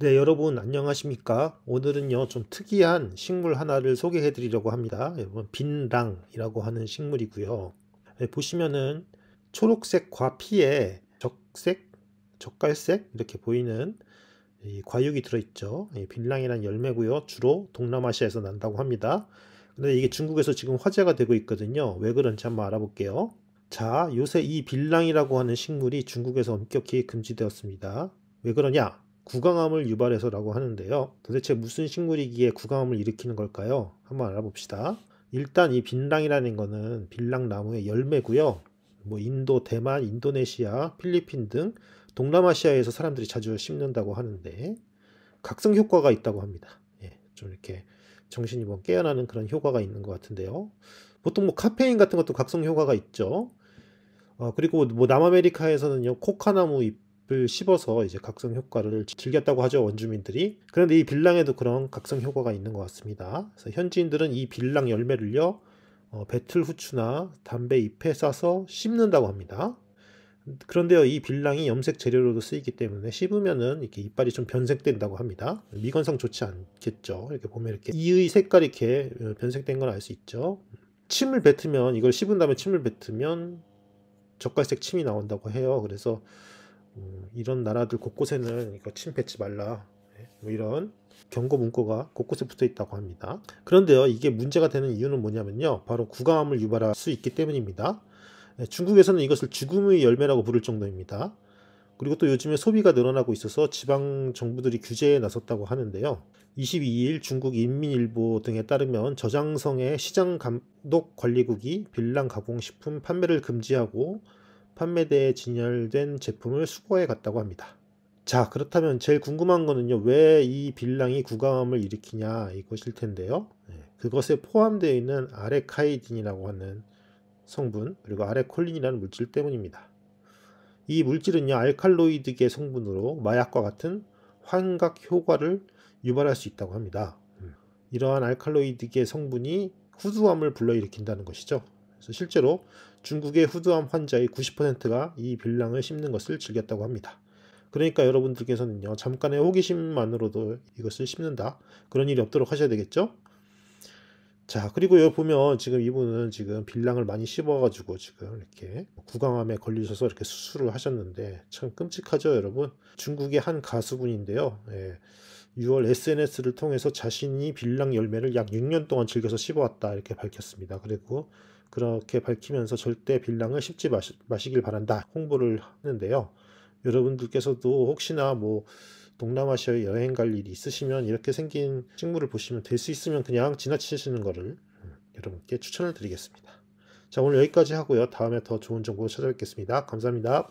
네, 여러분 안녕하십니까? 오늘은요, 좀 특이한 식물 하나를 소개해 드리려고 합니다. 여러분, 빈랑이라고 하는 식물이고요. 네, 보시면은 초록색과 피에 적색, 적갈색 이렇게 보이는 과육이 들어있죠. 빈랑이란 열매고요. 주로 동남아시아에서 난다고 합니다. 근데 이게 중국에서 지금 화제가 되고 있거든요. 왜 그런지 한번 알아볼게요. 자, 요새 이 빈랑이라고 하는 식물이 중국에서 엄격히 금지되었습니다. 왜 그러냐? 구강암을 유발해서라고 하는데요. 도대체 무슨 식물이기에 구강암을 일으키는 걸까요? 한번 알아봅시다. 일단 이 빈랑이라는 것은 빈랑나무의 열매고요. 뭐 인도, 대만, 인도네시아, 필리핀 등 동남아시아에서 사람들이 자주 심는다고 하는데 각성 효과가 있다고 합니다. 예, 좀 이렇게 정신이 뭐 깨어나는 그런 효과가 있는 것 같은데요. 보통 뭐 카페인 같은 것도 각성 효과가 있죠. 어, 그리고 뭐 남아메리카에서는요 코카나무 잎을 씹어서 이제 각성 효과를 즐겼다고 하죠 원주민들이 그런데 이 빌랑에도 그런 각성 효과가 있는 것 같습니다 그래서 현지인들은 이 빌랑 열매를요 어, 배틀 후추나 담배 잎에 싸서 씹는다고 합니다 그런데요 이 빌랑이 염색 재료로도 쓰이기 때문에 씹으면은 이렇게 이빨이 좀 변색된다고 합니다 미건상 좋지 않겠죠 이렇게 보면 이렇게 이의 색깔이 이렇게 어, 변색된 걸 알 수 있죠 침을 뱉으면 이걸 씹은 다음에 침을 뱉으면 젓갈색 침이 나온다고 해요 그래서 어, 이런 나라들 곳곳에는 이거 그러니까 침뱉지 말라 예, 뭐 이런 경고 문구가 곳곳에 붙어 있다고 합니다. 그런데요, 이게 문제가 되는 이유는 뭐냐면요, 바로 구강암을 유발할 수 있기 때문입니다. 예, 중국에서는 이것을 죽음의 열매라고 부를 정도입니다. 그리고 또 요즘에 소비가 늘어나고 있어서 지방 정부들이 규제에 나섰다고 하는데요. 22일 중국 인민일보 등에 따르면 저장성의 시장 감독 관리국이 빌랑 가공식품 판매를 금지하고 판매대에 진열된 제품을 수거해 갔다고 합니다. 자 그렇다면 제일 궁금한 거는요 왜 이 빌랑이 구강암을 일으키냐 이것일 텐데요 네, 그것에 포함되어 있는 아레카이딘이라고 하는 성분 그리고 아레콜린이라는 물질 때문입니다 이 물질은요 알칼로이드계 성분으로 마약과 같은 환각 효과를 유발할 수 있다고 합니다 음, 이러한 알칼로이드계 성분이 후두암을 불러일으킨다는 것이죠 그래서 실제로 중국의 후두암 환자의 90%가 이 빌랑을 씹는 것을 즐겼다고 합니다. 그러니까 여러분들께서는요 잠깐의 호기심만으로도 이것을 씹는다 그런 일이 없도록 하셔야 되겠죠 자 그리고 여기 보면 지금 이분은 지금 빌랑을 많이 씹어가지고 지금 이렇게 구강암에 걸리셔서 이렇게 수술을 하셨는데 참 끔찍하죠 여러분 중국의 한 가수분인데요 예, 6월 SNS를 통해서 자신이 빌랑 열매를 약 6년 동안 즐겨서 씹어왔다 이렇게 밝혔습니다 그리고 그렇게 밝히면서 절대 빌랑을 씹지 마시, 마시길 바란다 홍보를 하는데요. 여러분들께서도 혹시나 뭐 동남아시아에 여행 갈 일이 있으시면 이렇게 생긴 식물을 보시면 될 수 있으면 그냥 지나치시는 것을 음, 여러분께 추천을 드리겠습니다. 자 오늘 여기까지 하고요. 다음에 더 좋은 정보 찾아뵙겠습니다. 감사합니다.